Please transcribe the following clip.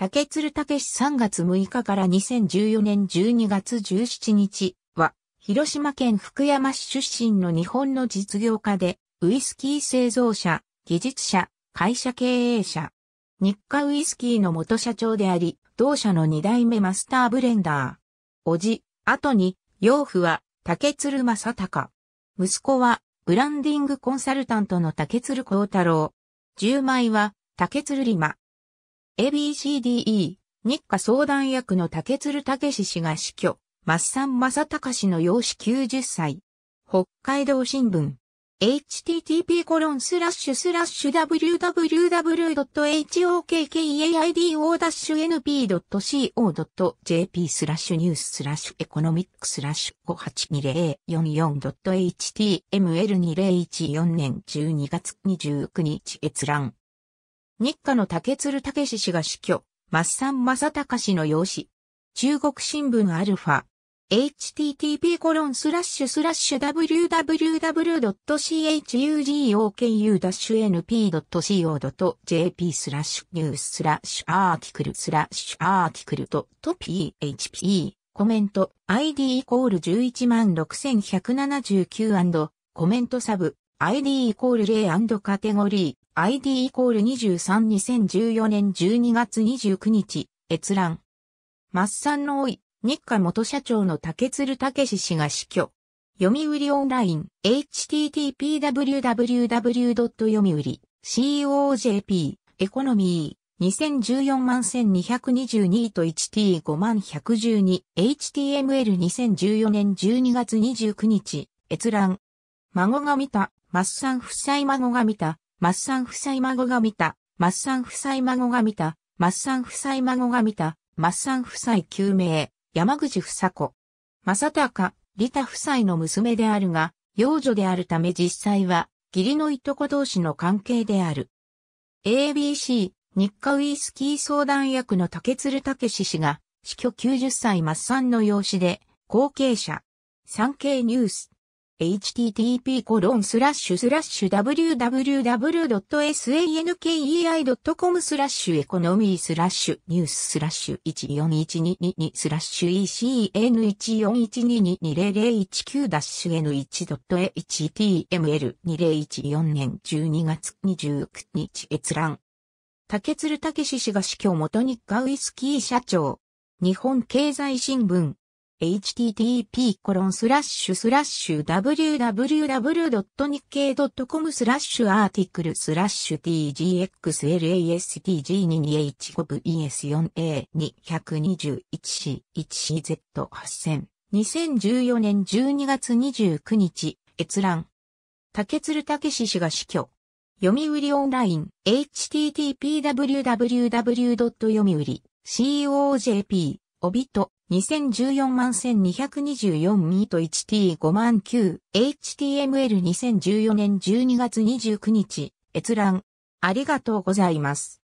竹鶴武史3月6日から2014年12月17日は、広島県福山市出身の日本の実業家で、ウイスキー製造者、技術者、会社経営者、日課ウイスキーの元社長であり、同社の2代目マスターブレンダー。おじ、後に、養父は、竹鶴正隆。息子は、ブランディングコンサルタントの竹鶴幸太郎。10枚は、竹鶴リマ。ABCDE、日課相談役の竹鶴武氏が死去、マッサン正隆氏の養子90歳。北海道新聞。http コロンスラッシュスラッシュ www.hokkaido-np.co.jp スラッシュニューススラッシュエコノミックスラッシュ 582044.html2014 年12月29日閲覧日課の竹鶴武史氏が死去、マッサン正隆氏の養子。中国新聞アルファ。http コロンスラッシュスラッシュ www.chugoku-np.co.jp スラッシュニューススラッシュアーティクルスラッシュアーティクルと .php コメント ID イコール 116,179& コメントサブ ID イコールドカテゴリー ID イコール23 2014年12月29日、閲覧。マッサンの老い、日課元社長の竹鶴武氏が死去。読売オンライン、http://www. 読売、COJP、エコノミー、2014万1222と 1t5 万 112html2014 年12月29日、閲覧。孫が見た、マッサン夫妻孫が見た、マッサン夫妻孫が見た、マッサン夫妻孫が見た、マッサン夫妻孫が見た、マッサン夫妻救命、山口房子。正隆、リタ夫妻の娘であるが、幼女であるため実際は、義理のいとこ同士の関係である。ABC、日課ウイスキー相談役の竹鶴武氏氏が、死去90歳マッサンの養子で、後継者。産経ニュース。http www.sankei.com スラッシュエコノミースラッシュニューススラッシュ14122 2スラッシュ e c n 1 4 1 2 2 2 0 0 1 9 N1.html2014 年12月29日閲覧竹鶴武氏氏が死去元日課ウイスキー社長日本経済新聞 http://www.nikkei.com スラッシュアーティクルスラッシュ t g x l a s t g 2 2 h 5 e s 4 a 2 2 1 c 1 c z 8 0 0 0 2014年12月29日閲覧竹鶴武氏氏が死去読売オンライン http://www. 読売 COJP 帯と2014万1224ミート 1T5 万9 HTML2014 年12月29日閲覧ありがとうございます。